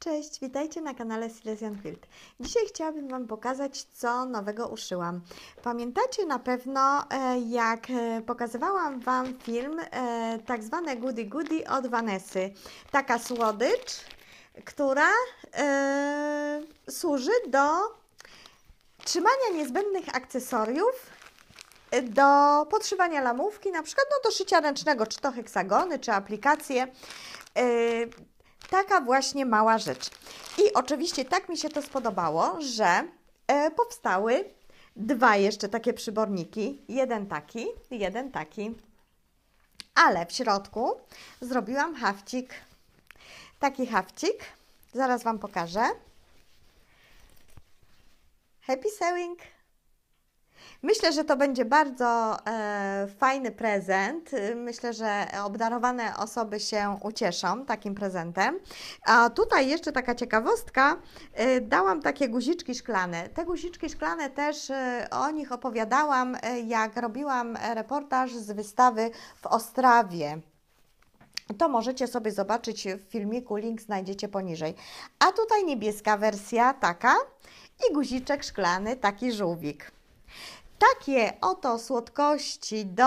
Cześć, witajcie na kanale Silesian Quilt. Dzisiaj chciałabym Wam pokazać, co nowego uszyłam. Pamiętacie na pewno, e, jak e, pokazywałam Wam film e, tak zwane Goody Goody od Vanessy. Taka słodycz, która yy, służy do trzymania niezbędnych akcesoriów do podszywania lamówki, na przykład no, do szycia ręcznego, czy to heksagony, czy aplikacje. Yy, Taka właśnie mała rzecz. I oczywiście tak mi się to spodobało, że e, powstały dwa jeszcze takie przyborniki. Jeden taki, jeden taki. Ale w środku zrobiłam hafcik. Taki hafcik. Zaraz Wam pokażę. Happy sewing! Myślę, że to będzie bardzo e, fajny prezent. Myślę, że obdarowane osoby się ucieszą takim prezentem. A tutaj jeszcze taka ciekawostka. E, dałam takie guziczki szklane. Te guziczki szklane też e, o nich opowiadałam, e, jak robiłam reportaż z wystawy w Ostrawie to możecie sobie zobaczyć w filmiku, link znajdziecie poniżej. A tutaj niebieska wersja taka i guziczek szklany, taki żółwik. Takie oto słodkości do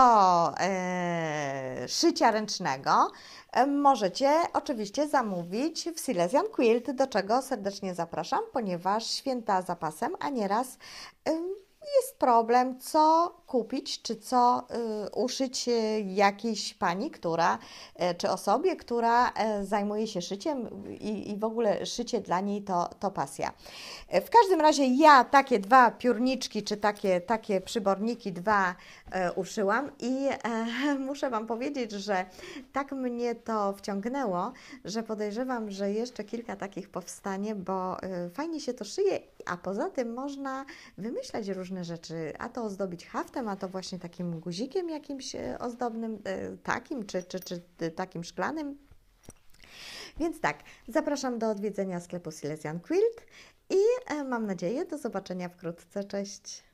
e, szycia ręcznego e, możecie oczywiście zamówić w Silesian Quilt, do czego serdecznie zapraszam, ponieważ święta zapasem, a nieraz e, jest problem, co kupić, czy co y, uszyć y, jakiejś pani, która, y, czy osobie, która y, zajmuje się szyciem i, i, w ogóle szycie dla niej to, to pasja. Y, w każdym razie ja takie dwa piórniczki, czy takie, takie przyborniki dwa uszyłam i e, muszę Wam powiedzieć, że tak mnie to wciągnęło, że podejrzewam, że jeszcze kilka takich powstanie, bo fajnie się to szyje a poza tym można wymyślać różne rzeczy, a to ozdobić haftem, a to właśnie takim guzikiem jakimś e, ozdobnym, e, takim czy, czy, czy e, takim szklanym. Więc tak, zapraszam do odwiedzenia sklepu Silesian Quilt i mam nadzieję do zobaczenia wkrótce. Cześć!